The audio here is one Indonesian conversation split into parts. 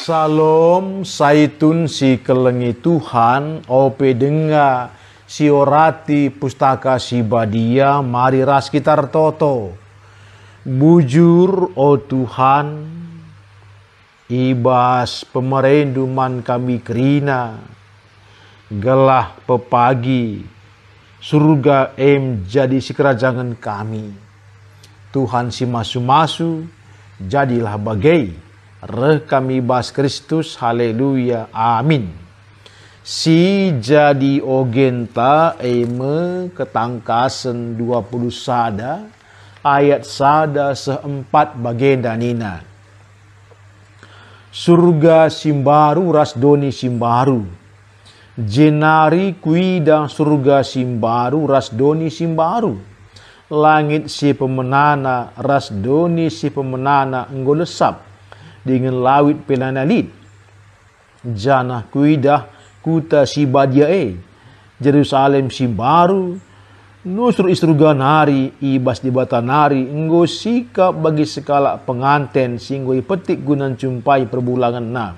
Salom saitun si kelengi Tuhan ope denga si orati pustaka si badia mari ras kita toto. Bujur o Tuhan ibas pemerenduman kami kerina gelah pepagi surga em jadi si kerajangan kami. Tuhan si masu-masu jadilah bagai Reh kami bas Kristus, haleluya, amin. Si jadi ogenta eme ketangkasen 20 sada, ayat sada seempat bagenda nina. Surga simbaru Ras Doni simbaru. Jenari kuidang surga simbaru Ras Doni simbaru. Langit si pemenana Ras Doni si pemenana enggolesap dengan lawit pelanalit. Janah kuidah kuta sibadiae. Eh. Jerusalem simbaru. Nusur istruganari ibas di batanari enggo sikap bagi sekala penganten singgoi petik gunan jumpai perbulangan na.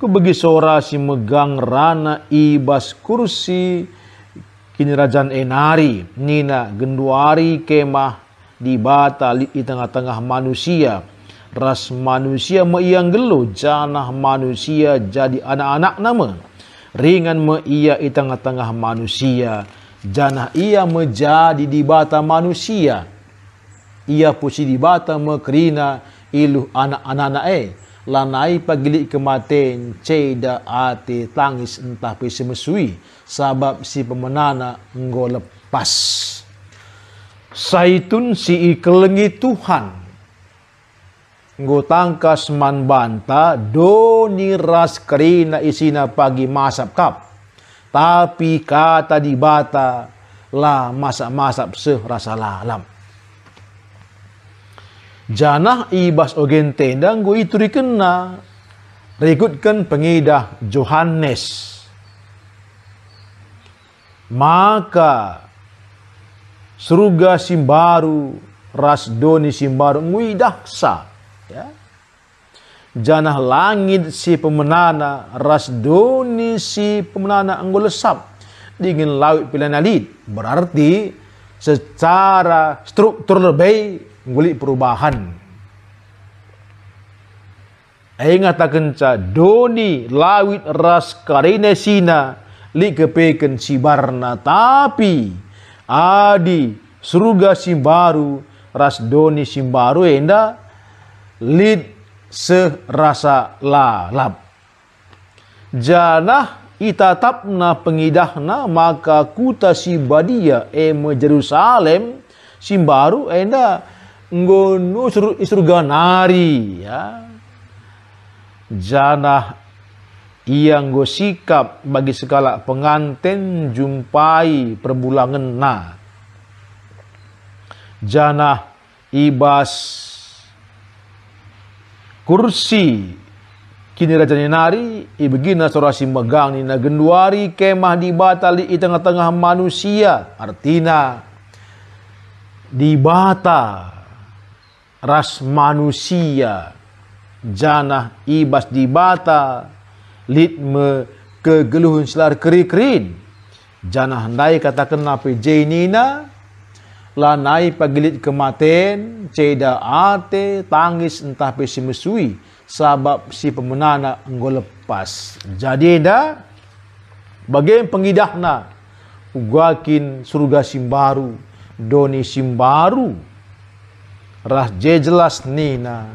Kubagi sora si megang rana ibas kursi kinerajan enari nina genduari kemah di bata di tengah-tengah manusia ras manusia meiang gelo janah manusia jadi anak-anak nama ringan meia i tengah-tengah manusia janah ia menjadi di bata manusia ia pusi di bata mekerina iluh anak-anak eh lanai pagilik kematen ceda ate tangis entah pesi mesui sabab si pemenana enggo lepas saitun si ikelengi Tuhan ngutangkas man banta do niras karina isina pagi masap kap. Tapi kata di bata la masap-masap seh rasa lalam. Janah ibas ogen tendang go itu dikena. Rikutkan pengidah Johannes. Maka surga simbaru ras doni simbaru nguidaksa ya janah langit si pemenana Doni si pemenana lesap dingin laut pilanalid berarti secara struktur lebih nguli perubahan Aingat kenca doni lawit ras karine sina li kepeken si barna tapi adi surga si baru ras doni si baru enda eh, lid serasa lalap. Janah itatabna pengidahna maka kuta si badia e eh, Jerusalem simbaru enda eh, ngono surga nari ya. Janah yang go sikap bagi segala pengantin jumpai perbulangan na. Janah ibas kursi Kini Raja Ninari, ibegina sorasi megang nina genduari kemah di batali tengah-tengah manusia. Artina, di bata ras manusia, janah ibas di bata, litme kegeluhun selar keri-kerin. Janah naik kata kenapa pejenina, lanai pagilit kematen, ceda ate, tangis entah pesi mesui, sabab si pemenana enggo lepas. Jadi dah, bagian pengidahna, ugakin surga simbaru, doni simbaru, ras jelas nina,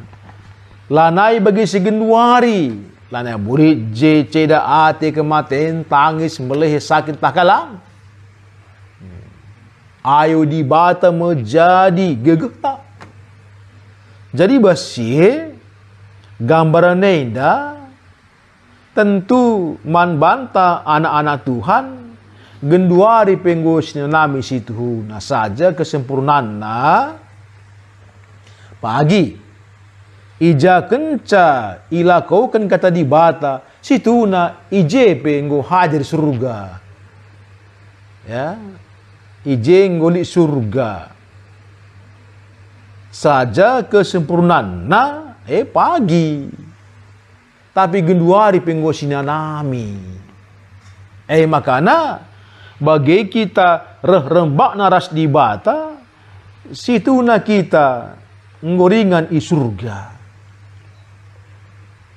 lanai bagi si genduari, lanai burit je ceda ate kematen, tangis meleh sakit takalang, ayo di bata menjadi gegeta. Jadi bersih gambaran indah tentu man banta anak-anak Tuhan genduari pengus nami situ nah saja kesempurnaan pagi ija kenca ila kau kan kata di bata situ na ije penggo hadir surga ya Ijeng golik surga saja kesempurnaan na eh pagi tapi genduari penggosina nami eh makana bagi kita reh rembak naras di bata situ na kita ngoringan i surga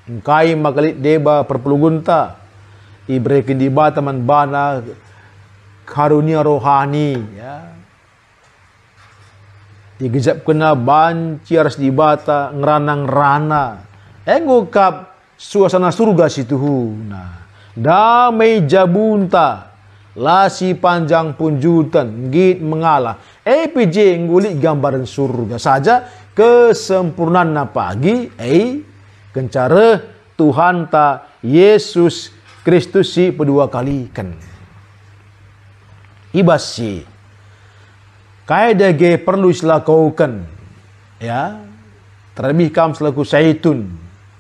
Engkai makalit deba perpulugunta. ibrekin di bata man bana karunia rohani ya digejap kena banci harus dibata ngeranang rana engukap eh, suasana surga situ nah damai jabunta lasi panjang punjutan git mengalah EPJ eh, ngulik gambaran surga saja kesempurnaan na pagi eh kencare Tuhan ta Yesus Kristus si kedua kali kan hibasi. Kaedah ge perlu silakaukan. Ya. Terlebih kam selaku saitun.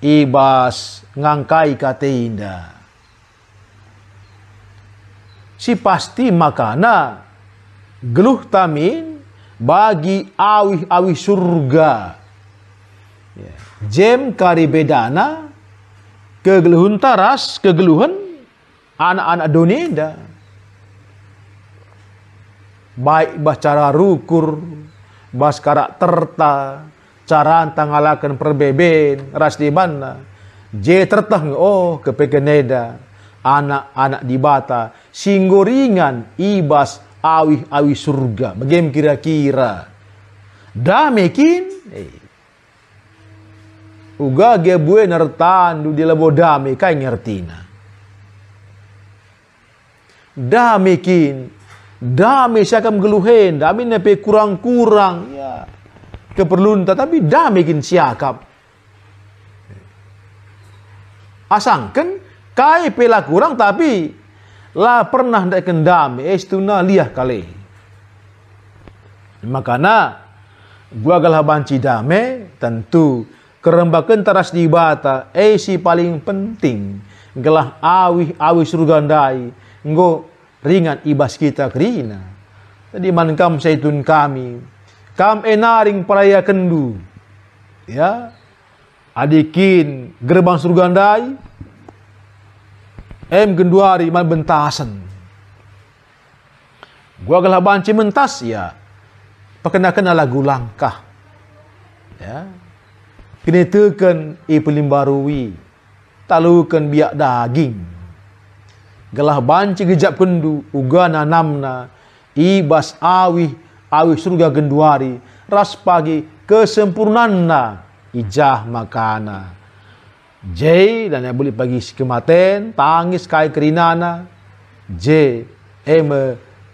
Ibas ngangkai kata indah. Si pasti makana geluh tamin bagi awih-awih surga. Ya. Jem kari bedana kegeluhun taras kegeluhan anak-anak dunia indah baik bah cara rukur, bah karakter ta, cara tangalakan perbeben, ras di mana. Je tertang, oh kepekeneda, anak-anak di bata, singgoringan, ibas, awih-awih surga. Bagaimana kira-kira? Dah makin eh. Uga ge nertan du di lebo dame kai ngertina. Dah makin Dami siakam geluhen, dami nape kurang-kurang ya. Keperluan tetapi dami kin siakam. Asangkan kai pela kurang tapi la pernah ndak kendami estuna eh, liah kali. Makana gua galah banci dame tentu kerembakan teras di bata eh paling penting galah awih awih surgandai nggo ringan ibas kita kerina. Jadi man kam saitun kami, kam enaring peraya kendu. Ya, adikin gerbang surgandai, em genduari man bentasan. Gua gelah banci mentas ya, perkenakan lagu langkah. Ya, kini teken i pelimbarui, talukan biak daging gelah banci gejap kendu ugana namna ibas awih awih surga genduari ras pagi kesempurnana ijah makana J dan yang boleh pagi kematen tangis kai kerinana J M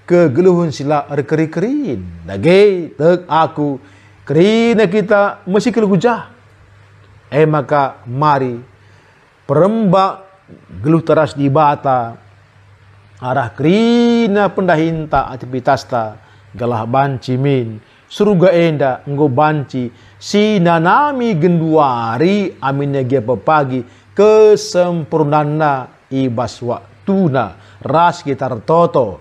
kegeluhun sila erkeri kerin dage tek aku kerina kita mesti kelugujah eh maka mari perembak geluh teras di bata arah krina pendahinta atipitasta galah banci min surga enda enggo banci si nanami genduari aminnya gia pepagi kesempurnana ibas waktuna ras gitar toto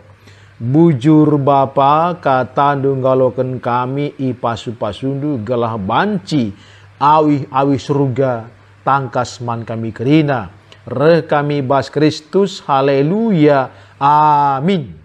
bujur bapa kata galokan kami ipasu pasundu galah banci awi awi surga tangkas man kami kerina re kami bas Kristus haleluya 아민.